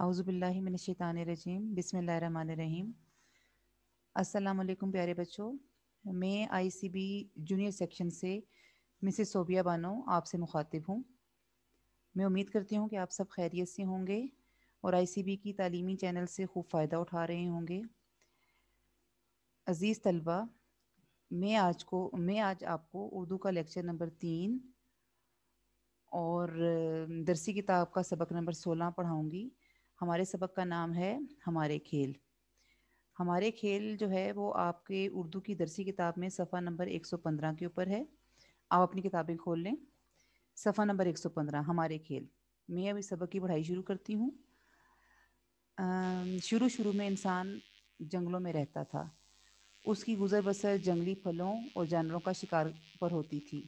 रजीम बिसमीम असलकुम प्यारे बच्चों मैं आईसीबी जूनियर सेक्शन से मिसेस सोबिया बानो आपसे मुखातिब हूँ मैं उम्मीद करती हूँ कि आप सब खैरियत से होंगे और आईसीबी की तालीमी चैनल से खूब फ़ायदा उठा रहे होंगे अज़ीज़ तलबा मैं आज को मैं आज आपको उर्दू का लेक्चर नंबर तीन और दरसी किताब का सबक नंबर सोलह पढ़ाऊँगी हमारे सबक का नाम है हमारे खेल हमारे खेल जो है वो आपके उर्दू की दरसी किताब में सफ़ा नंबर 115 के ऊपर है आप अपनी किताबें खोल लें सफ़ा नंबर 115 हमारे खेल मैं अभी सबक की पढ़ाई शुरू करती हूँ शुरू शुरू में इंसान जंगलों में रहता था उसकी गुजर बसर जंगली फलों और जानवरों का शिकार पर होती थी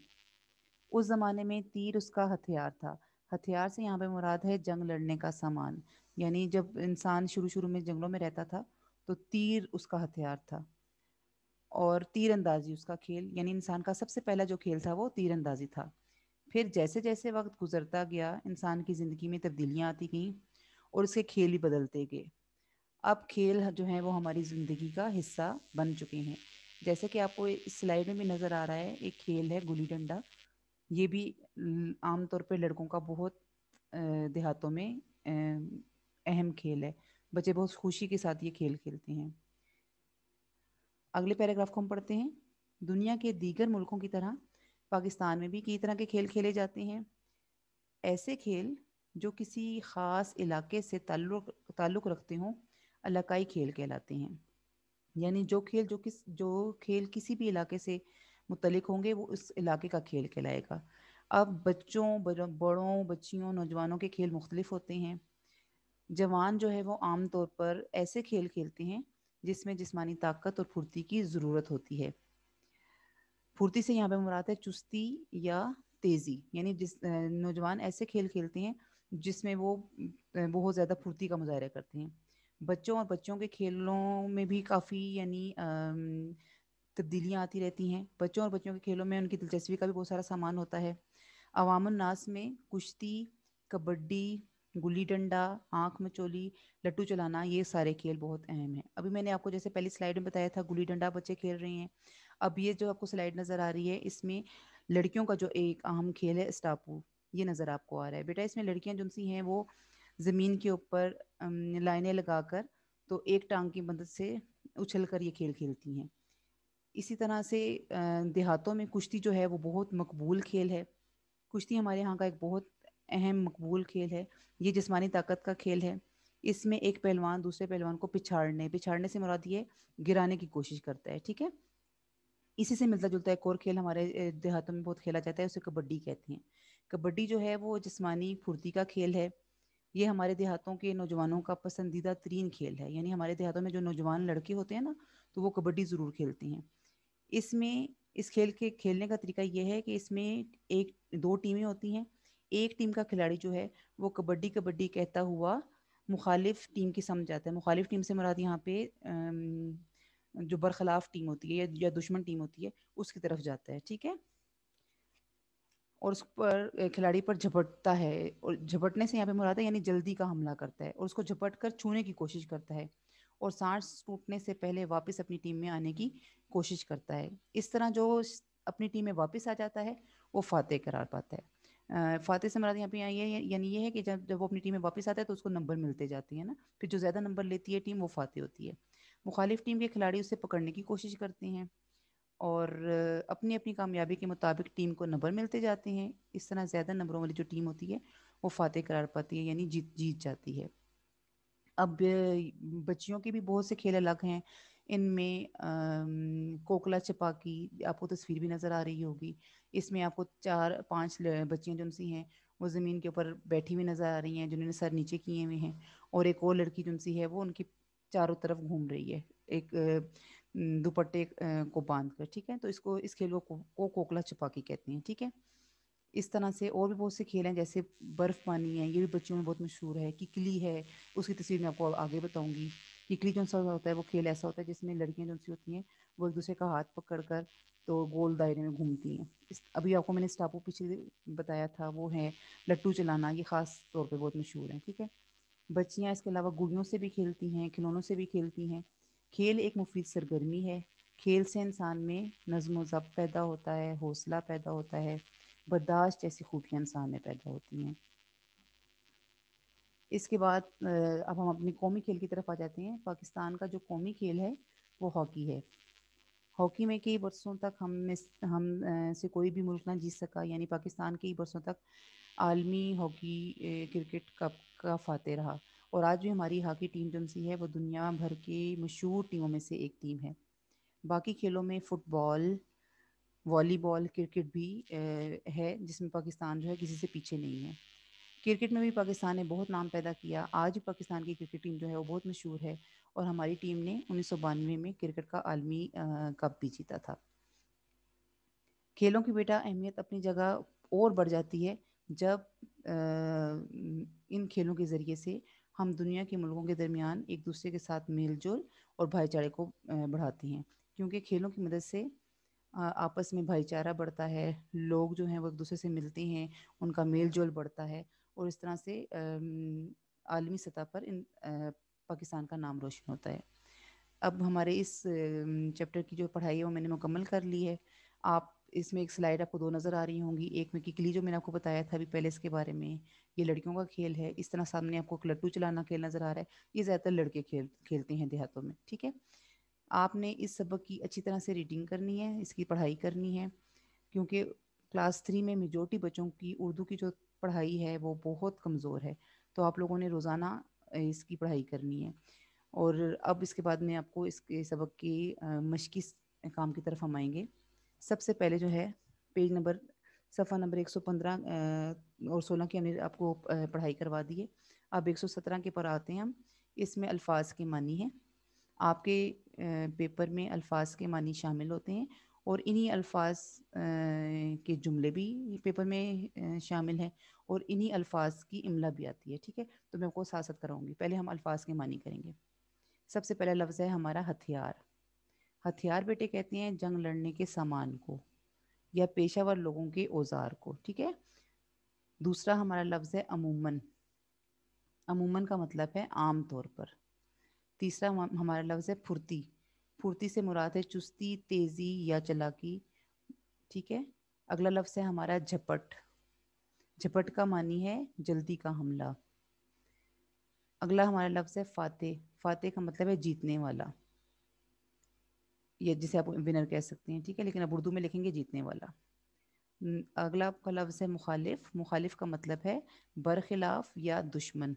उस ज़माने में तीर उसका हथियार था हथियार से यहाँ पे मुराद है जंग लड़ने का सामान यानी जब इंसान शुरू शुरू में जंगलों में रहता था तो तीर उसका हथियार था और तीर अंदाजी उसका खेल यानी इंसान का सबसे पहला जो खेल था वो तीर अंदाजी था फिर जैसे जैसे वक्त गुजरता गया इंसान की ज़िंदगी में तब्दीलियाँ आती गईं और उसके खेल ही बदलते गए अब खेल जो है वो हमारी ज़िंदगी का हिस्सा बन चुके हैं जैसे कि आपको इस स्लाइड में भी नज़र आ रहा है एक खेल है गुली डंडा ये भी आमतौर पर लड़कों का बहुत देहातों में अहम खेल है बच्चे बहुत खुशी के साथ ये खेल खेलते हैं अगले पैराग्राफ को हम पढ़ते हैं दुनिया के दीगर मुल्कों की तरह पाकिस्तान में भी कई तरह के खेल खेले जाते हैं ऐसे खेल जो किसी ख़ास इलाके से ताल्लुक ताल्लुक रखते हों इलाकाई खेल कहलाते हैं यानी जो खेल जो किस जो खेल किसी भी इलाके से मुतलिक होंगे वो उस इलाके का खेल खिलाएगा अब बच्चों बड़ों बच्चियों नौजवानों के खेल मुख्तलिफ होते हैं जवान जो है वो आम तौर पर ऐसे खेल खेलते हैं जिसमें जिस्मानी ताकत और फुर्ती की ज़रूरत होती है फुर्ती से यहाँ पे मुराद है चुस्ती या तेज़ी यानी जिस नौजवान ऐसे खेल खेलते हैं जिसमें वो बहुत ज़्यादा फुर्ती का मुजाहरा करते हैं बच्चों और बच्चों के खेलों में भी काफ़ी यानी तब्दीलियाँ आती रहती हैं बच्चों और बच्चों के खेलों में उनकी दिलचस्पी का भी बहुत सारा सामान होता है अवामनास में कुश्ती कबड्डी गुल्ली डंडा आँख मचोली लट्टू चलाना ये सारे खेल बहुत अहम हैं अभी मैंने आपको जैसे पहली स्लाइड में बताया था गुल्ली डंडा बच्चे खेल रहे हैं अब ये जो आपको स्लाइड नज़र आ रही है इसमें लड़कियों का जो एक अहम खेल है स्टापू ये नज़र आपको आ रहा है बेटा इसमें लड़कियाँ जो सी हैं वो ज़मीन के ऊपर लाइनें लगा तो एक टांग की मदद से उछल कर ये खेल खेलती हैं इसी तरह से देहातों में कुश्ती जो है वो बहुत मकबूल खेल है कुश्ती हमारे यहाँ का एक बहुत अहम मकबूल खेल है ये जिसमानी ताकत का खेल है इसमें एक पहलवान दूसरे पहलवान को पिछाड़ने पिछाड़ने से मुराद ये गिराने की कोशिश करता है ठीक है इसी से मिलता जुलता एक और खेल हमारे देहातों में बहुत खेला जाता है उसे कबड्डी कहते हैं कबड्डी जो है वो जिसमानी फुर्ती का खेल है ये हमारे देहातों के नौजवानों का पसंदीदा तरीन खेल है यानी हमारे देहातों में जो नौजवान लड़के होते हैं ना तो वो कबड्डी ज़रूर खेलते हैं इसमें इस खेल के खेलने का तरीका यह है कि इसमें एक दो टीमें होती हैं एक टीम का खिलाड़ी जो है वो कबड्डी कबड्डी कहता हुआ मुखालिफ टीम की समझ जाता है मुखालिफ टीम से मराद यहाँ पे जो बरखलाफ टीम होती है या दुश्मन टीम होती है उसकी तरफ जाता है ठीक है और उस पर खिलाड़ी पर झपटता है और झपटने से यहाँ पे मुराद है यानी जल्दी का हमला करता है और उसको झपट कर छूने की कोशिश करता है और सांस टूटने से पहले वापस अपनी टीम में आने की कोशिश करता है इस तरह जो अपनी टीम में वापस आ जाता है वो फातह करार पाता है फाते से मराद यहाँ पे ये यानी ये है कि जब जब वो अपनी टीम में वापस आता है तो उसको नंबर मिलते जाते हैं ना फिर जो ज़्यादा नंबर लेती है टीम वो फातेह होती है मुखालिफ टीम के खिलाड़ी उसे पकड़ने की कोशिश करते हैं और अपनी अपनी कामयाबी के मुताबिक टीम को नंबर मिलते जाते हैं इस तरह ज़्यादा नंबरों वाली जो टीम होती है वो फातेह करार पाती है यानी जीत जीत जाती है अब बच्चियों के भी बहुत से खेल अलग हैं इनमें कोकला चपा की आपको तस्वीर भी नज़र आ रही होगी इसमें आपको चार पांच बच्चियां जो सी हैं वो ज़मीन के ऊपर बैठी हुई नज़र आ रही हैं जिन्होंने सर नीचे किए हुए हैं और एक और लड़की जो सी है वो उनकी चारों तरफ घूम रही है एक दुपट्टे को बांध कर ठीक है तो इसको इस खेल को, को कोकला की कहते हैं ठीक है इस तरह से और भी बहुत से खेल हैं जैसे बर्फ़ पानी है ये भी बच्चों में बहुत मशहूर है किकली है उसकी तस्वीर मैं आपको आगे बताऊंगी किकली जो सा होता है वो खेल ऐसा होता है जिसमें लड़कियां जो सी होती हैं वो एक दूसरे का हाथ पकड़ कर तो गोल दायरे में घूमती हैं अभी आपको मैंने स्टापू पीछे बताया था वो है लट्टू चलाना ये खास तौर पर बहुत मशहूर है ठीक है बच्चियाँ इसके अलावा गुड़ियों से भी खेलती हैं खिलौनों से भी खेलती हैं खेल एक मुफीद सरगर्मी है खेल से इंसान में नज्म ज़ब पैदा होता है हौसला पैदा होता है बर्दाश्त जैसी खूबियाँ इंसान में पैदा होती हैं इसके बाद अब हम अपने कौमी खेल की तरफ आ जाते हैं पाकिस्तान का जो कौमी खेल है वो हॉकी है हॉकी में कई बरसों तक हम हम से कोई भी मुल्क ना जीत सका यानी पाकिस्तान कई बरसों तक आलमी हॉकी क्रिकेट कप का फाते रहा और आज भी हमारी हॉकी टीम जो सी है वो दुनिया भर के मशहूर टीमों में से एक टीम है बाकी खेलों में फुटबॉल वॉलीबॉल क्रिकेट भी है जिसमें पाकिस्तान जो है किसी से पीछे नहीं है क्रिकेट में भी पाकिस्तान ने बहुत नाम पैदा किया आज भी पाकिस्तान की क्रिकेट टीम जो है वो बहुत मशहूर है और हमारी टीम ने उन्नीस में क्रिकेट का आलमी कप भी जीता था खेलों की बेटा अहमियत अपनी जगह और बढ़ जाती है जब आ, इन खेलों के ज़रिए से हम दुनिया के मुल्कों के दरमियान एक दूसरे के साथ मेलजोल और भाईचारे को बढ़ाते हैं क्योंकि खेलों की मदद से आपस में भाईचारा बढ़ता है लोग जो हैं वो एक दूसरे से मिलते हैं उनका मेल जोल बढ़ता है और इस तरह से आलमी सतह पर इन पाकिस्तान का नाम रोशन होता है अब हमारे इस चैप्टर की जो पढ़ाई है वो मैंने मुकम्मल कर ली है आप इसमें एक स्लाइड आपको दो नज़र आ रही होंगी एक में किकली जो मैंने आपको बताया था अभी पहले इसके बारे में ये लड़कियों का खेल है इस तरह सामने आपको लट्टू चलाना खेल नज़र आ रहा है ये ज़्यादातर लड़के खेल खेलते हैं देहातों में ठीक है आपने इस सबक की अच्छी तरह से रीडिंग करनी है इसकी पढ़ाई करनी है क्योंकि क्लास थ्री में मेजोरिटी बच्चों की उर्दू की जो पढ़ाई है वो बहुत कमज़ोर है तो आप लोगों ने रोज़ाना इसकी पढ़ाई करनी है और अब इसके बाद में आपको इसके सबक के मशकी काम की तरफ हम आएंगे सबसे पहले जो है पेज नंबर सफ़ा नंबर 115 और 16 की हमने आपको पढ़ाई करवा दी है अब 117 के पर आते हैं हम इसमें अल्फाज के मानी हैं आपके पेपर में अल्फाज के मानी शामिल होते हैं और इन्हीं अल्फाज के जुमले भी पेपर में शामिल हैं और इन्हीं अल्फाज की इमला भी आती है ठीक है तो मैं आपको सासत साथ कराऊंगी पहले हम अल्फाज के मानी करेंगे सबसे पहला लफ्ज़ है हमारा हथियार हथियार बेटे कहते हैं जंग लड़ने के सामान को या पेशावर लोगों के औजार को ठीक है दूसरा हमारा लफ्ज़ है अमूमन अमूमन का मतलब है आम तौर पर तीसरा हमारा लफ्ज़ है फुर्ती फुर्ती से मुराद है चुस्ती तेजी या चलाकी ठीक है अगला लफ्ज़ है हमारा झपट झपट का मानी है जल्दी का हमला अगला हमारा लफ्ज़ है फातेह फातेह का मतलब है जीतने वाला या जिसे आप विनर कह सकते हैं ठीक है लेकिन अब उर्दू में लिखेंगे जीतने वाला अगला आपका लफ्ज़ है मुखालिफ मुखालिफ का मतलब है बरखिलाफ या दुश्मन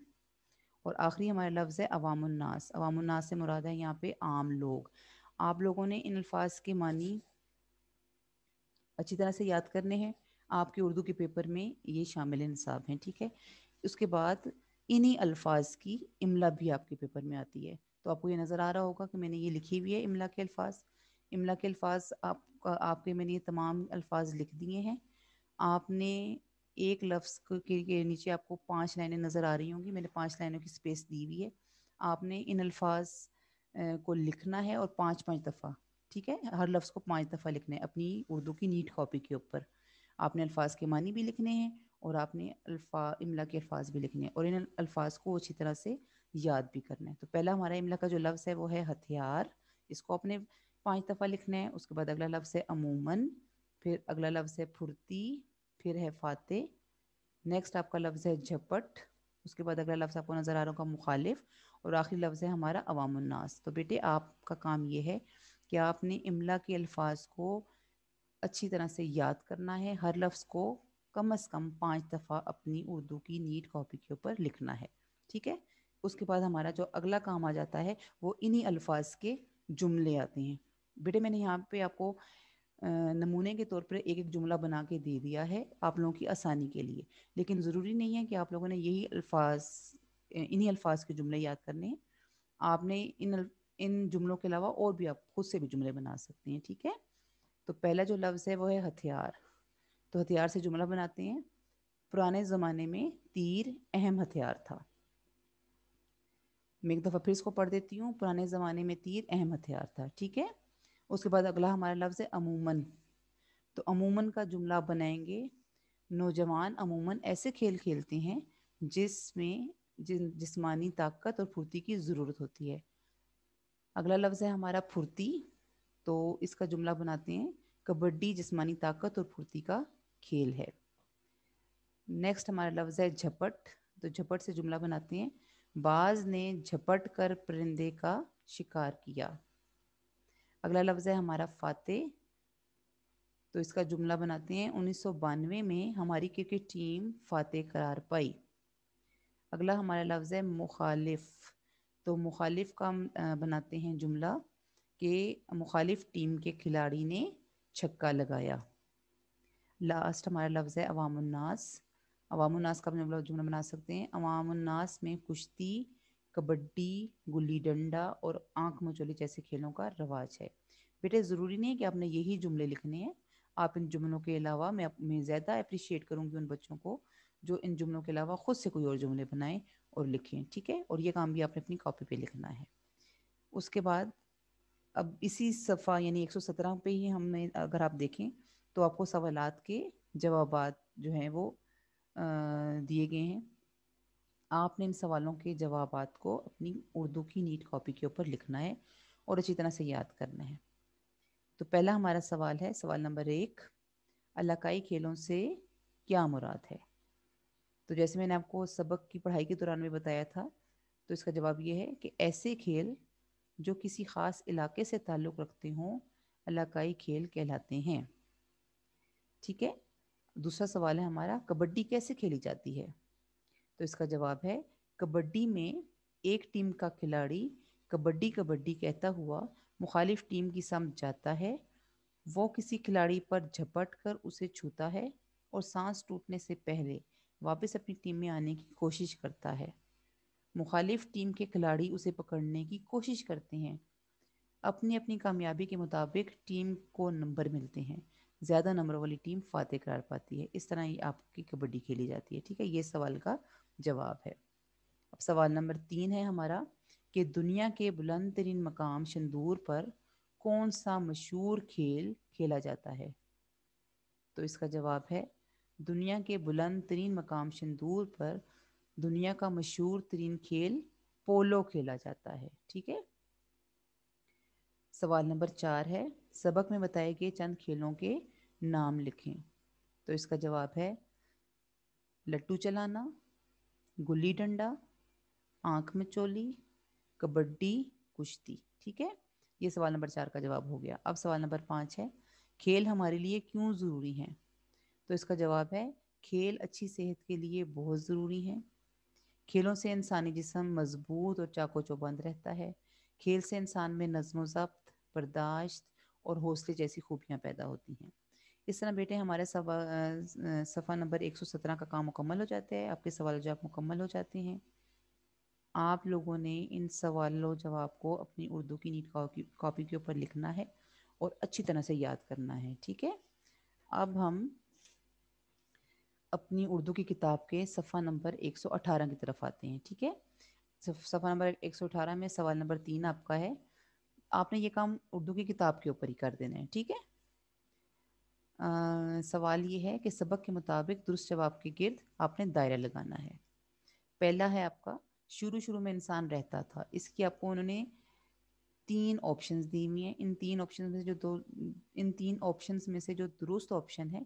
और आखिरी हमारा लफ्ज़ है अवामनास अवामनास से मुराद है यहाँ पे आम लोग आप लोगों ने इन अल्फाज के मानी अच्छी तरह से याद करने हैं आपके उर्दू के पेपर में ये शामिल इंसाब हैं ठीक है उसके बाद इन्हीं अल्फाज की इमला भी आपके पेपर में आती है तो आपको ये नज़र आ रहा होगा कि मैंने ये लिखी हुई है इमला के अल्फाज इमला के अल्फाज आप आपके मैंने ये तमाम अल्फाज लिख दिए हैं आपने एक लफ्ज़ के नीचे आपको पांच लाइनें नज़र आ रही होंगी मैंने पांच लाइनों की स्पेस दी हुई है आपने इन अल्फाज को लिखना है और पांच पांच दफ़ा ठीक है हर लफ्ज़ को पांच दफ़ा लिखना है अपनी उर्दू की नीट कॉपी के ऊपर आपने अल्फाज के मानी भी लिखने हैं और आपने अल्फा इमला के अल्फाज भी लिखने हैं और इन अल्फाज को अच्छी तरह से याद भी करना है तो पहला हमारा इमला का जो लफ्ज़ है वो है हथियार इसको आपने पाँच दफ़ा लिखना है उसके बाद अगला लफ्ज़ है अमूमन फिर अगला लफ्ज़ है फुर्ती फिर है फाते नेक्स्ट आपका लफ्ज़ है झपट उसके बाद अगला लफ्ज़ आपको नज़र आ रहा होगा मुखालिफ और आखिरी लफ्ज़ है हमारा अवामनास तो बेटे आपका काम ये है कि आपने इमला के अल्फाज को अच्छी तरह से याद करना है हर लफ्ज़ को कम अज़ कम पाँच दफ़ा अपनी उर्दू की नीट कॉपी के ऊपर लिखना है ठीक है उसके बाद हमारा जो अगला काम आ जाता है वो इन्हीं अल्फाज के जुमले आते हैं बेटे मैंने यहाँ पे आपको नमूने के तौर पर एक एक जुमला बना के दे दिया है आप लोगों की आसानी के लिए लेकिन ज़रूरी नहीं है कि आप लोगों ने यही अल्फाज इन्हीं अल्फाज के जुमले याद करने हैं आपने इन इन जुमलों के अलावा और भी आप खुद से भी जुमले बना सकते हैं ठीक है तो पहला जो लफ्ज़ है वो है हथियार तो हथियार से जुमला बनाते हैं पुराने ज़माने में तीर अहम हथियार था मैं एक दफ़ा फिर इसको पढ़ देती हूँ पुराने ज़माने में तीर अहम हथियार था ठीक है उसके बाद अगला हमारा लफ्ज़ है अमूमन तो अमूमन का जुमला बनाएंगे नौजवान अमूमन ऐसे खेल खेलते हैं जिसमें जिन जिसमानी ताकत और फुर्ती की ज़रूरत होती है अगला लफ्ज़ है हमारा फुर्ती तो इसका जुमला बनाते हैं कबड्डी जिसमानी ताकत और फुर्ती का खेल है नेक्स्ट हमारा लफ्ज़ है झपट तो झपट से जुमला बनाते हैं बाज ने झपट कर परिंदे का शिकार किया अगला लफ्ज़ है हमारा फाते तो इसका जुमला बनाते हैं उन्नीस में हमारी क्रिकेट टीम फाते करार पाई अगला हमारा लफ्ज़ है मुखालिफ तो मुखालिफ का बनाते हैं जुमला के मुखालिफ टीम के खिलाड़ी ने छक्का लगाया लास्ट हमारा लफ्ज़ है अवामनास अवामनास का अपने जुमला बना सकते हैं अवामनास में कुश्ती कबड्डी गुल्ली डंडा और आंख मचोली जैसे खेलों का रवाज है बेटे ज़रूरी नहीं है कि आपने यही जुमले लिखने हैं आप इन जुमलों के अलावा मैं मैं ज़्यादा अप्रिशिएट करूँगी उन बच्चों को जो इन जुमलों के अलावा ख़ुद से कोई और जुमले बनाएं और लिखें ठीक है और ये काम भी आपने अपनी कॉपी पे लिखना है उसके बाद अब इसी सफ़ा यानी 117 पे ही हमने अगर आप देखें तो आपको सवालत के जवाब जो हैं वो दिए गए हैं आपने इन सवालों के जवाब को अपनी उर्दू की नीट कॉपी के ऊपर लिखना है और अच्छी तरह से याद करना है तो पहला हमारा सवाल है सवाल नंबर एक अलाकाई खेलों से क्या मुराद है तो जैसे मैंने आपको सबक की पढ़ाई के दौरान में बताया था तो इसका जवाब ये है कि ऐसे खेल जो किसी ख़ास इलाके से ताल्लुक़ रखते हों अलाकाई खेल कहलाते हैं ठीक है दूसरा सवाल है हमारा कबड्डी कैसे खेली जाती है तो इसका जवाब है कबड्डी में एक टीम का खिलाड़ी कबड्डी कबड्डी कहता हुआ मुखालिफ टीम की समझ जाता है वो किसी खिलाड़ी पर झपट कर उसे छूता है और सांस टूटने से पहले वापस अपनी टीम में आने की कोशिश करता है मुखालिफ टीम के खिलाड़ी उसे पकड़ने की कोशिश करते हैं अपनी अपनी कामयाबी के मुताबिक टीम को नंबर मिलते हैं ज़्यादा नंबर वाली टीम फ़ातह करार पाती है इस तरह ही आपकी कबड्डी खेली जाती है ठीक है ये सवाल का जवाब है अब सवाल नंबर तीन है हमारा कि दुनिया के बुलंद तरीन मकाम शंदूर पर कौन सा मशहूर खेल खेला जाता है तो इसका जवाब है दुनिया के बुलंद तरीन मकाम शंदूर पर दुनिया का मशहूर तरीन खेल पोलो खेला जाता है ठीक है सवाल नंबर चार है सबक में बताए गए चंद खेलों के नाम लिखें तो इसका जवाब है लट्टू चलाना गुल्ली डंडा आंख में चोली कबड्डी कुश्ती ठीक है ये सवाल नंबर चार का जवाब हो गया अब सवाल नंबर पाँच है खेल हमारे लिए क्यों ज़रूरी है तो इसका जवाब है खेल अच्छी सेहत के लिए बहुत ज़रूरी है खेलों से इंसानी जिसम मजबूत और चाको चौबंद रहता है खेल से इंसान में नज्म ज़ब्त बर्दाश्त और हौसले जैसी खूबियाँ पैदा होती हैं इस तरह बेटे हमारे सवा सफ़ा नंबर 117 का काम मुकम्मल हो जाता है आपके सवाल जवाब मुकम्मल हो जाते हैं आप लोगों ने इन सवालों जवाब को अपनी उर्दू की नीट कॉपी के ऊपर लिखना है और अच्छी तरह से याद करना है ठीक है अब हम अपनी उर्दू की किताब के सफ़ा नंबर 118 की तरफ आते हैं ठीक है सफ़ा नंबर 118 में सवाल नंबर तीन आपका है आपने ये काम उर्दू की किताब के ऊपर ही कर देना है ठीक है आ, सवाल ये है कि सबक के मुताबिक दुरुस्त जवाब के गिर्द आपने दायरा लगाना है पहला है आपका शुरू शुरू में इंसान रहता था इसकी आपको उन्होंने तीन ऑप्शंस दी हुई हैं इन तीन ऑप्शन में से जो दो इन तीन ऑप्शन में से जो दुरुस्त ऑप्शन है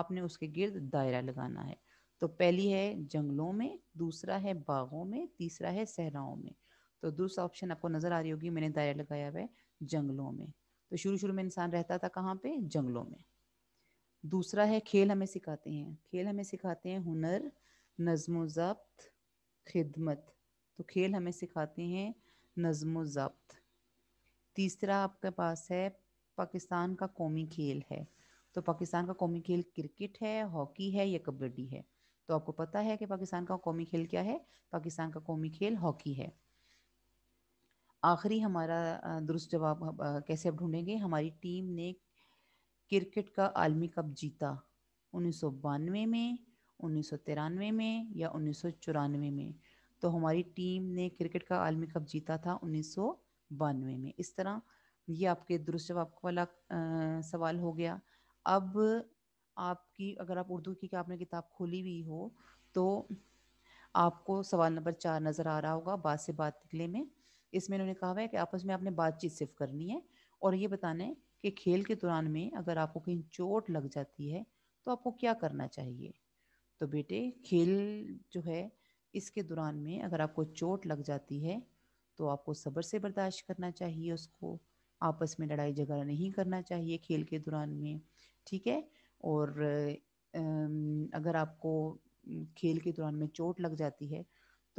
आपने उसके गिर्द दायरा लगाना है तो पहली है जंगलों में दूसरा है बागों में तीसरा है सहराओं में तो दूसरा ऑप्शन आपको नज़र आ रही होगी मैंने दायरा लगाया हुआ है जंगलों में तो शुरू शुरू में इंसान रहता था कहाँ पे जंगलों में दूसरा है खेल हमें सिखाते हैं खेल हमें सिखाते हैं हुनर नज्म ज़ब्त खिदमत तो खेल हमें सिखाते हैं नज्म ज़ब्त तीसरा आपके पास है पाकिस्तान का कौमी खेल है तो पाकिस्तान का कौमी खेल क्रिकेट है हॉकी है या कबड्डी है तो आपको पता है कि पाकिस्तान का कौमी खेल क्या है पाकिस्तान का कौमी खेल हॉकी है आखिरी हमारा दुरुस्त जवाब कैसे अब ढूंढेंगे हमारी टीम ने क्रिकेट का आलमी कप जीता उन्नीस सौ बानवे में उन्नीस सौ तिरानवे में या उन्नीस सौ चौरानवे में तो हमारी टीम ने क्रिकेट का आलमी कप जीता था उन्नीस सौ बानवे में इस तरह ये आपके दुरुस्त जवाब वाला आ, सवाल हो गया अब आपकी अगर आप उर्दू की आपने किताब खोली हुई हो तो आपको सवाल नंबर चार नज़र आ रहा होगा बात से बात निकले में इसमें इन्होंने कहा है कि आपस में आपने बातचीत सिर्फ करनी है और ये बताना है कि खेल के दौरान में अगर आपको कहीं चोट लग जाती है तो आपको क्या करना चाहिए तो बेटे खेल जो है इसके दौरान में अगर आपको चोट लग जाती है तो आपको सब्र से बर्दाश्त करना चाहिए उसको आपस में लड़ाई झगड़ा नहीं करना चाहिए खेल के दौरान में ठीक है और अगर आपको खेल के दौरान में चोट लग जाती है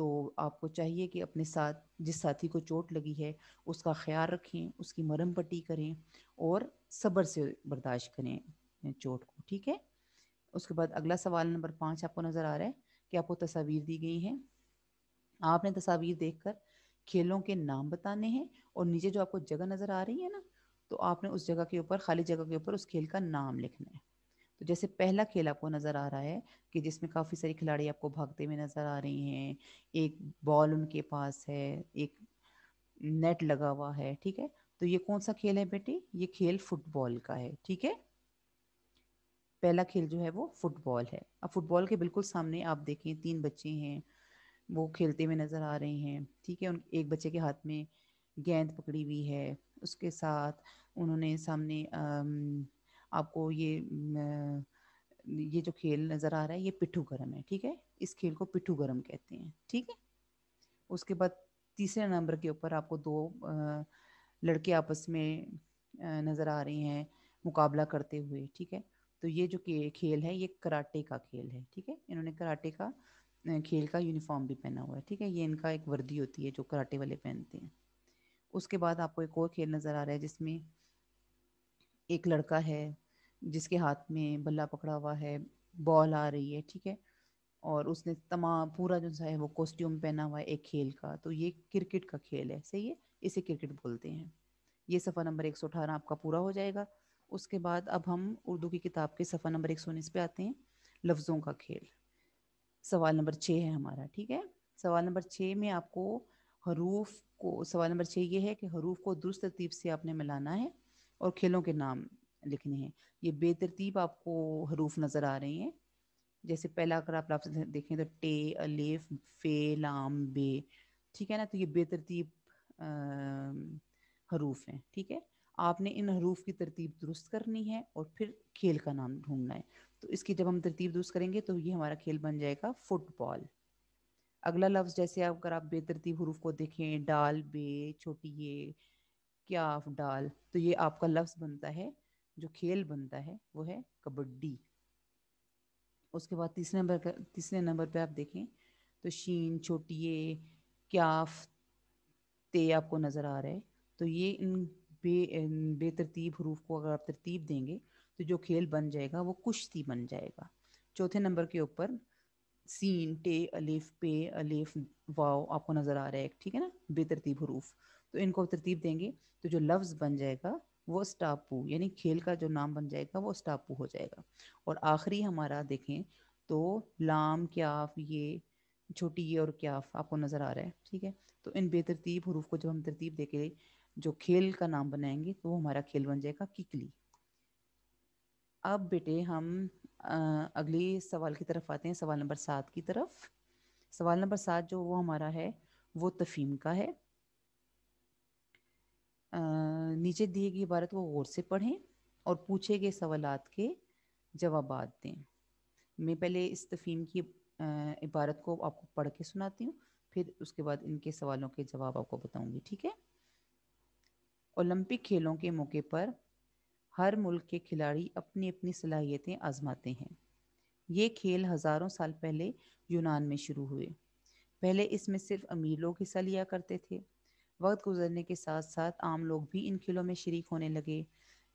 तो आपको चाहिए कि अपने साथ जिस साथी को चोट लगी है उसका ख्याल रखें उसकी मरम पट्टी करें और सब्र से बर्दाश्त करें चोट को ठीक है उसके बाद अगला सवाल नंबर पाँच आपको नज़र आ रहा है कि आपको तस्वीर दी गई हैं आपने तस्वीर देखकर खेलों के नाम बताने हैं और नीचे जो आपको जगह नज़र आ रही है ना तो आपने उस जगह के ऊपर खाली जगह के ऊपर उस खेल का नाम लिखना है तो जैसे पहला खेल आपको नज़र आ रहा है कि जिसमें काफ़ी सारी खिलाड़ी आपको भागते हुए नज़र आ रही हैं एक बॉल उनके पास है एक नेट लगा हुआ है ठीक है तो ये कौन सा खेल है बेटी ये खेल फुटबॉल का है ठीक है पहला खेल जो है वो फुटबॉल है अब फुटबॉल के बिल्कुल सामने आप देखें तीन बच्चे हैं वो खेलते हुए नज़र आ रहे हैं ठीक है उन एक बच्चे के हाथ में गेंद पकड़ी हुई है उसके साथ उन्होंने सामने आपको ये ये जो खेल नज़र आ रहा है ये पिट्ठू गर्म है ठीक है इस खेल को पिट्ठू गर्म कहते हैं ठीक है उसके बाद तीसरे नंबर के ऊपर आपको दो लड़के आपस में नज़र आ रहे हैं मुकाबला करते हुए ठीक है तो ये जो खेल है ये कराटे का खेल है ठीक है इन्होंने कराटे का खेल का यूनिफॉर्म भी पहना हुआ है ठीक है ये इनका एक वर्दी होती है जो कराटे वाले पहनते हैं उसके बाद आपको एक और खेल नज़र आ रहा है जिसमें एक लड़का है जिसके हाथ में बल्ला पकड़ा हुआ है बॉल आ रही है ठीक है और उसने तमाम पूरा जो सा है वो कॉस्ट्यूम पहना हुआ है एक खेल का तो ये क्रिकेट का खेल है सही है इसे क्रिकेट बोलते हैं ये सफ़ा नंबर एक सौ अठारह आपका पूरा हो जाएगा उसके बाद अब हम उर्दू की किताब के सफ़ा नंबर एक सौ उन्नीस पे आते हैं लफ्ज़ों का खेल सवाल नंबर छः है हमारा ठीक है सवाल नंबर छः में आपको हरूफ को सवाल नंबर छः ये है कि हरूफ को दुरुस्त तरतीब से आपने मिलाना है और खेलों के नाम लिखने हैं ये बेतरतीब आपको हरूफ नज़र आ रहे हैं जैसे पहला अगर आप लफ्ज़ देखें तो टे अलेफ फे लाम बे ठीक है ना तो ये बेतरतीब हरूफ हैं ठीक है आपने इन हरूफ की तरतीब दुरुस्त करनी है और फिर खेल का नाम ढूंढना है तो इसकी जब हम तरतीब दुरुस्त करेंगे तो ये हमारा खेल बन जाएगा फुटबॉल अगला लफ्ज़ जैसे आप अगर आप बेतरतीब हरूफ को देखें डाल बे छोटी ये क्या डाल तो ये आपका लफ्ज़ बनता है जो खेल बनता है वो है कबड्डी उसके बाद तीसरे नंबर पर तीसरे नंबर पे आप देखें तो शीन छोटिए क्याफ ते आपको नज़र आ रहा है तो ये इन बे बेतरतीब हरूफ को अगर आप तरतीब देंगे तो जो खेल बन जाएगा वो कुश्ती बन जाएगा चौथे नंबर के ऊपर सीन टे अलिफ पे अलिफ वाओ आपको नज़र आ रहा है ठीक है ना बेतरतीब हरूफ तो इनको तरतीब देंगे तो जो लफ्ज़ बन जाएगा वो स्टापू यानी खेल का जो नाम बन जाएगा वो स्टापू हो जाएगा और आखिरी हमारा देखें तो लाम क्याफ ये छोटी ये और क्याफ आपको नज़र आ रहा है ठीक है तो इन बेतरतीब हरूफ को जब हम तरतीब दे के जो खेल का नाम बनाएंगे तो वो हमारा खेल बन जाएगा किकली अब बेटे हम अगले सवाल की तरफ आते हैं सवाल नंबर सात की तरफ सवाल नंबर सात जो वो हमारा है वो तफीम का है आ, नीचे दिए गए इबारत को गौर से पढ़ें और पूछे गए सवाल के जवाब दें मैं पहले इस तफीम की इबारत को आपको पढ़ के सुनाती हूँ फिर उसके बाद इनके सवालों के जवाब आपको बताऊंगी ठीक है ओलंपिक खेलों के मौके पर हर मुल्क के खिलाड़ी अपनी अपनी सलाहियतें आजमाते हैं ये खेल हज़ारों साल पहले यूनान में शुरू हुए पहले इसमें सिर्फ अमीर लोग हिस्सा लिया करते थे वक्त गुजरने के साथ साथ आम लोग भी इन खेलों में शरीक होने लगे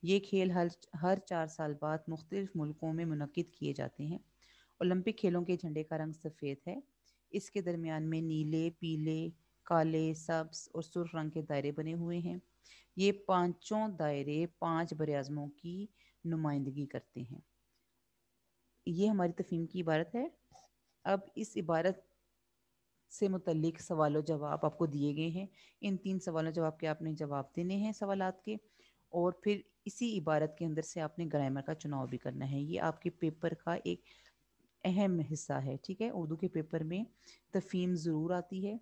ये खेल हर हर चार साल बाद मुख्तलिफ मुल्कों में मनक़द किए जाते हैं ओलंपिक खेलों के झंडे का रंग सफ़ेद है इसके दरमियान में नीले पीले काले सब्स और सुर्ख रंग के दायरे बने हुए हैं ये पांचों दायरे पांच बरआज़मों की नुमाइंदगी करते हैं ये हमारी तफीम की इबारत है अब इस इबारत से मुतलिक सवाल जवाब आपको दिए गए हैं इन तीन सवालों जवाब के आपने जवाब देने हैं सवाल के और फिर इसी इबारत के अंदर से आपने ग्रामर का चुनाव भी करना है ये आपके पेपर का एक अहम हिस्सा है ठीक है उर्दू के पेपर में तफीम ज़रूर आती है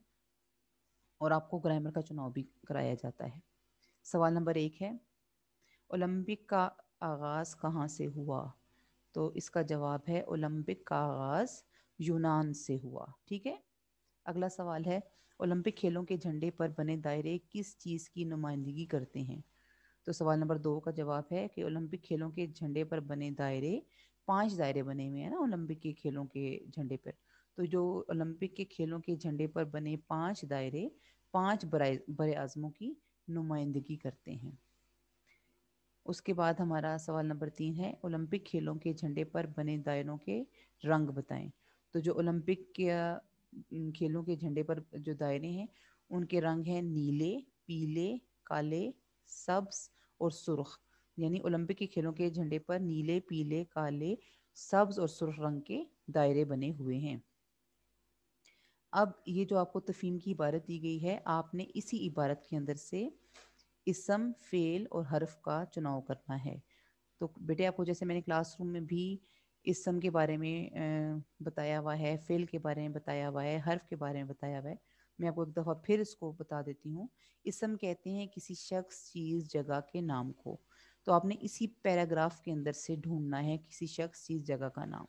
और आपको ग्रामर का चुनाव भी कराया जाता है सवाल नंबर एक है ओलंपिक का आगाज़ कहाँ से हुआ तो इसका जवाब है ओलंपिक का आगाज़ यूनान से हुआ ठीक है अगला सवाल है ओलंपिक खेलों के झंडे पर बने दायरे किस चीज़ की नुमाइंदगी करते हैं तो सवाल नंबर दो का जवाब है कि ओलंपिक खेलों के झंडे पर बने दायरे पांच दायरे बने हुए हैं ना ओलंपिक के खेलों के झंडे पर तो जो ओलंपिक के खेलों के झंडे पर बने पांच दायरे पांच बर आज़मों की नुमाइंदगी करते हैं उसके बाद हमारा सवाल नंबर तीन है ओलंपिक खेलों के झंडे पर बने दायरों के रंग बताएं तो जो ओलंपिक खेलों के झंडे पर जो दायरे हैं उनके रंग हैं नीले पीले काले सब्स और सुर्ख यानी ओलंपिक के खेलों के झंडे पर नीले पीले काले सब्ज और सुर्ख रंग के दायरे बने हुए हैं अब ये जो आपको तफीम की इबारत दी गई है आपने इसी इबारत के अंदर से इसम फेल और हर्फ का चुनाव करना है तो बेटे आपको जैसे मैंने क्लासरूम में भी इसम के बारे में बताया हुआ है फेल के बारे में बताया हुआ है हर्फ के बारे में बताया हुआ है मैं आपको एक दफ़ा फिर इसको बता देती हूँ इसम कहते हैं किसी शख्स चीज़ जगह के नाम को तो आपने इसी पैराग्राफ के अंदर से ढूंढना है किसी शख्स चीज़ जगह का नाम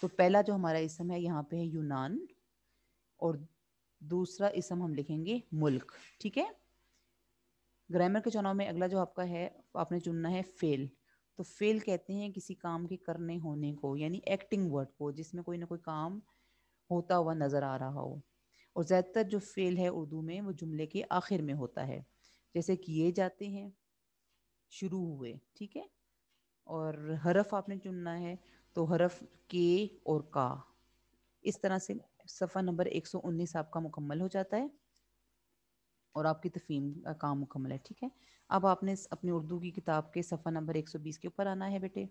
तो पहला जो हमारा इसम है यहाँ पे है यूनान और दूसरा इसम हम लिखेंगे मुल्क ठीक है ग्रामर के चुनाव में अगला जो आपका है आपने चुनना है फेल तो फेल कहते हैं किसी काम के करने होने को यानी एक्टिंग वर्ड को जिसमें कोई ना कोई काम होता हुआ नज़र आ रहा हो और ज़्यादातर जो फेल है उर्दू में वो जुमले के आखिर में होता है जैसे किए जाते हैं शुरू हुए ठीक है और हरफ आपने चुनना है तो हरफ के और का इस तरह से सफ़ा नंबर 119 आपका मुकम्मल हो जाता है और आपकी तफीम का काम मुकम्मल है ठीक है अब आपने अपनी उर्दू की किताब के सफ़ा नंबर 120 के ऊपर आना है बेटे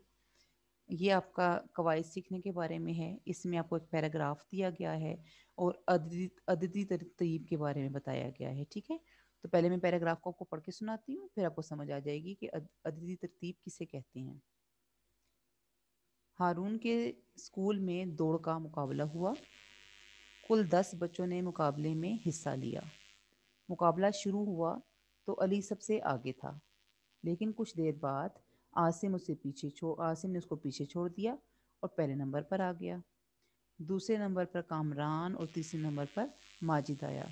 ये आपका कवायद सीखने के बारे में है इसमें आपको एक पैराग्राफ दिया गया है और अददी तरतीब के बारे में बताया गया है ठीक है तो पहले मैं पैराग्राफ को आपको पढ़ के सुनाती हूँ फिर आपको समझ आ जाएगी कि अददी तरतीब किसे कहते हैं हारून के स्कूल में दौड़ का मुकाबला हुआ कुल दस बच्चों ने मुकाबले में हिस्सा लिया मुकाबला शुरू हुआ तो अली सबसे आगे था लेकिन कुछ देर बाद आसिम उसे पीछे छोड़ आसिम ने उसको पीछे छोड़ दिया और पहले नंबर पर आ गया दूसरे नंबर पर कामरान और तीसरे नंबर पर माजिद आया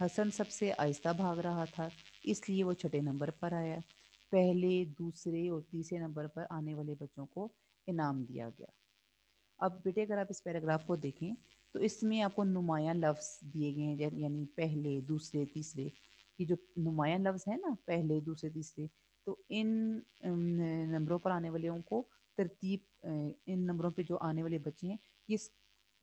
हसन सबसे आहिस्ता भाग रहा था इसलिए वो छठे नंबर पर आया पहले दूसरे और तीसरे नंबर पर आने वाले बच्चों को इनाम दिया गया अब बेटे अगर आप इस पैराग्राफ को देखें तो इसमें आपको नुमाया लफ्ज़ दिए गए हैं यानी पहले दूसरे तीसरे ये जो नुमाया लफ्ज़ है ना पहले दूसरे तीसरे तो इन नंबरों पर आने वाले को तरतीब इन नंबरों पे जो आने वाले बच्चे हैं ये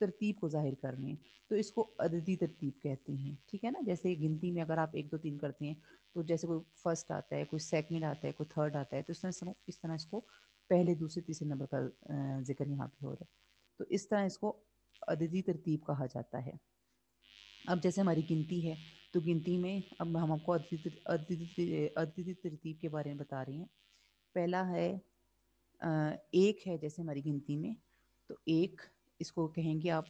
तरतीब को जाहिर कर रहे हैं तो इसको अददी तरतीब कहते हैं ठीक है ना जैसे गिनती में अगर आप एक दो तीन करते हैं तो जैसे कोई फर्स्ट आता है कोई सेकंड आता है कोई थर्ड आता है तो इस तरह इस तरह इसको पहले दूसरे तीसरे नंबर का जिक्र यहाँ पे हो रहा है तो इस तरह इसको अददी तरतीब कहा जाता है अब जैसे हमारी गिनती है तो गिनती में अब हम आपको अददी तरतीब के बारे में बता रहे हैं पहला है एक है जैसे हमारी गिनती में तो एक इसको कहेंगे आप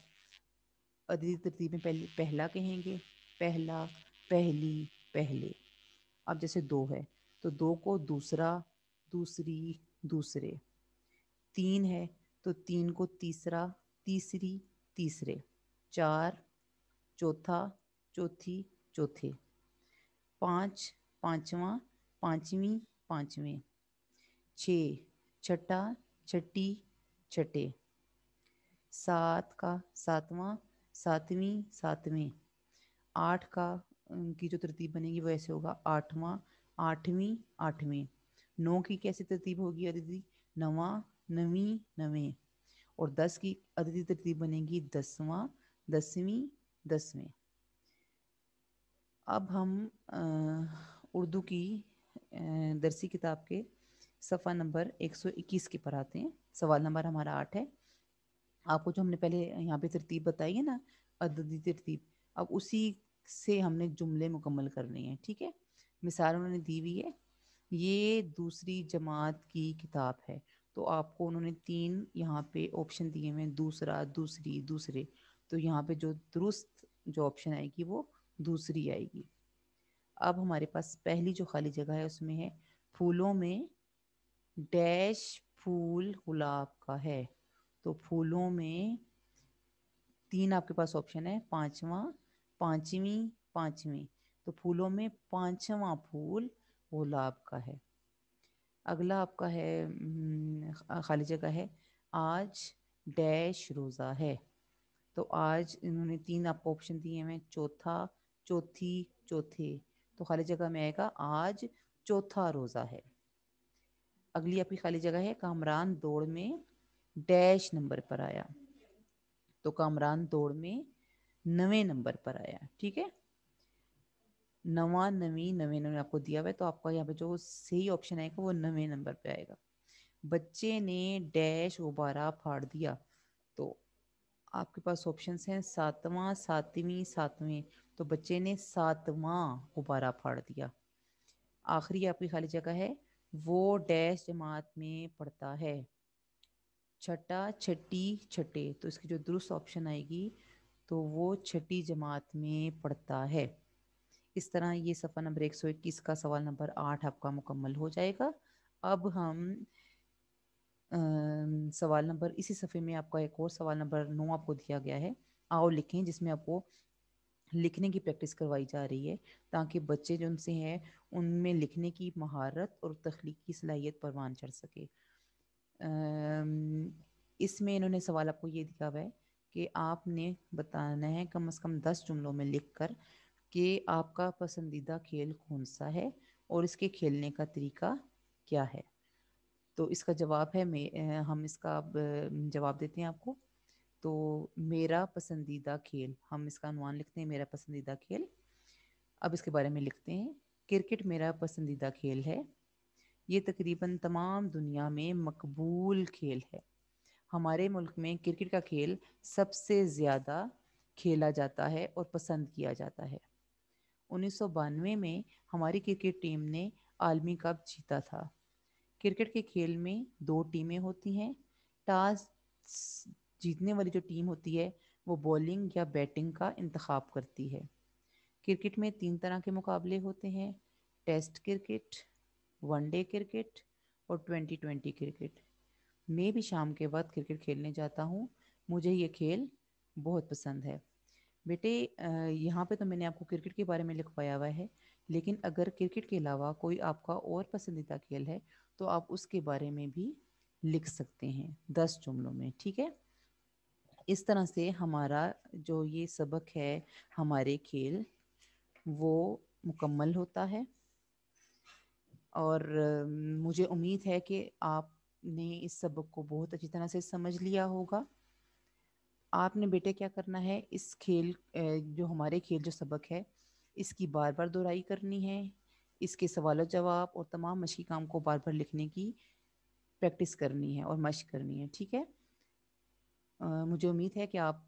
अददी तरतीब में पहले पहला कहेंगे पहला पहली पहले अब जैसे दो है तो दो को दूसरा दूसरी दूसरे तीन है तो तीन को तीसरा तीसरी तीसरे चार चौथा चौथी चौथे पाँच पाँचवा पाँचवीं पाँचवें छ छठा छठी छठे सात का सातवां सातवीं सातवें आठ का की जो तरतीब बनेगी वो ऐसे होगा आठवां आठवीं आठवें नौ की कैसी तरतीब होगी अदिति नवा नवी नवें और दस की अददी तरतीब बनेगी दसवा दसवीं दसवें अब हम उर्दू की दरसी किताब के सफ़ा नंबर 121 के पर आते हैं सवाल नंबर हमारा आठ है आपको जो हमने पहले यहाँ पे तरतीब बताई है ना अददी तरतीब अब उसी से हमने जुमले मुकम्मल करने हैं ठीक है मिसाल उन्होंने दी हुई है ये दूसरी जमात की किताब है तो आपको उन्होंने तीन यहाँ पे ऑप्शन दिए हुए हैं दूसरा दूसरी दूसरे तो यहाँ पे जो दुरुस्त जो ऑप्शन आएगी वो दूसरी आएगी अब हमारे पास पहली जो खाली जगह है उसमें है फूलों में डैश फूल गुलाब का है तो फूलों में तीन आपके पास ऑप्शन है पांचवा पांचवी पांचवी तो फूलों में पांचवा फूल गुलाब का है अगला आपका है खाली जगह है आज डैश रोज़ा है तो आज इन्होंने तीन आपको ऑप्शन दिए हैं चौथा चौथी चौथे तो खाली जगह में आएगा आज चौथा रोज़ा है अगली आपकी खाली जगह है कामरान दौड़ में डैश नंबर पर आया तो कामरान दौड़ में नवे नंबर पर आया ठीक है नवा नवी नवे नवे आपको दिया हुआ है तो आपका यहाँ पे जो सही ऑप्शन आएगा वो नवे नंबर पे आएगा बच्चे ने डैश गुब्बारा फाड़ दिया तो आपके पास ऑप्शन हैं सातवां सातवीं सातवें तो बच्चे ने सातवां गुब्बारा फाड़ दिया आखिरी आपकी खाली जगह है वो डैश जमात में पढ़ता है छठा छठी छठे तो इसकी जो दुरुस्त ऑप्शन आएगी तो वो छठी जमात में पढ़ता है इस तरह ये सफ़ा नंबर एक सौ इक्कीस का सवाल नंबर आठ आपका मुकम्मल हो जाएगा अब हम आ, सवाल नंबर इसी सफ़े में आपका एक और सवाल नंबर नौ आपको दिया गया है आओ लिखें जिसमें आपको लिखने की प्रैक्टिस करवाई जा रही है ताकि बच्चे जो उनसे हैं उनमें लिखने की महारत और तख्लीकी सलाहियत परवान चढ़ सके इसमें इन्होंने सवाल आपको ये दिया हुआ है कि आपने बताना है कम अज़ कम दस जुमलों में लिख कर कि आपका पसंदीदा खेल कौन सा है और इसके खेलने का तरीका क्या है तो इसका जवाब है मे हम इसका जवाब देते हैं आपको तो मेरा पसंदीदा खेल हम इसका अनुमान लिखते हैं मेरा पसंदीदा खेल अब इसके बारे में लिखते हैं क्रिकेट मेरा पसंदीदा खेल है ये तकरीबन तमाम दुनिया में मकबूल खेल है हमारे मुल्क में क्रिकेट का खेल सबसे ज़्यादा खेला जाता है और पसंद किया जाता है उन्नीस में हमारी क्रिकेट टीम ने आलमी कप जीता था क्रिकेट के खेल में दो टीमें होती हैं टॉस जीतने वाली जो टीम होती है वो बॉलिंग या बैटिंग का इंतखब करती है क्रिकेट में तीन तरह के मुकाबले होते हैं टेस्ट क्रिकेट वनडे क्रिकेट और ट्वेंटी ट्वेंटी क्रिकेट मैं भी शाम के वक्त क्रिकेट खेलने जाता हूँ मुझे ये खेल बहुत पसंद है बेटे यहाँ पे तो मैंने आपको क्रिकेट के बारे में लिखवाया हुआ है लेकिन अगर क्रिकेट के अलावा कोई आपका और पसंदीदा खेल है तो आप उसके बारे में भी लिख सकते हैं दस जुमलों में ठीक है इस तरह से हमारा जो ये सबक है हमारे खेल वो मुकम्मल होता है और मुझे उम्मीद है कि आपने इस सबक को बहुत अच्छी तरह से समझ लिया होगा आपने बेटे क्या करना है इस खेल जो हमारे खेल जो सबक है इसकी बार बार दोहराई करनी है इसके सवाल जवाब और तमाम मशी काम को बार बार लिखने की प्रैक्टिस करनी है और मशक करनी है ठीक है आ, मुझे उम्मीद है कि आप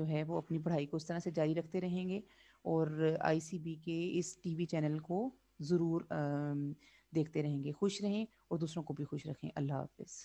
जो है वो अपनी पढ़ाई को उस तरह से जारी रखते रहेंगे और आईसीबी के इस टीवी चैनल को ज़रूर देखते रहेंगे खुश रहें और दूसरों को भी खुश रखें अल्लाह हाफिज़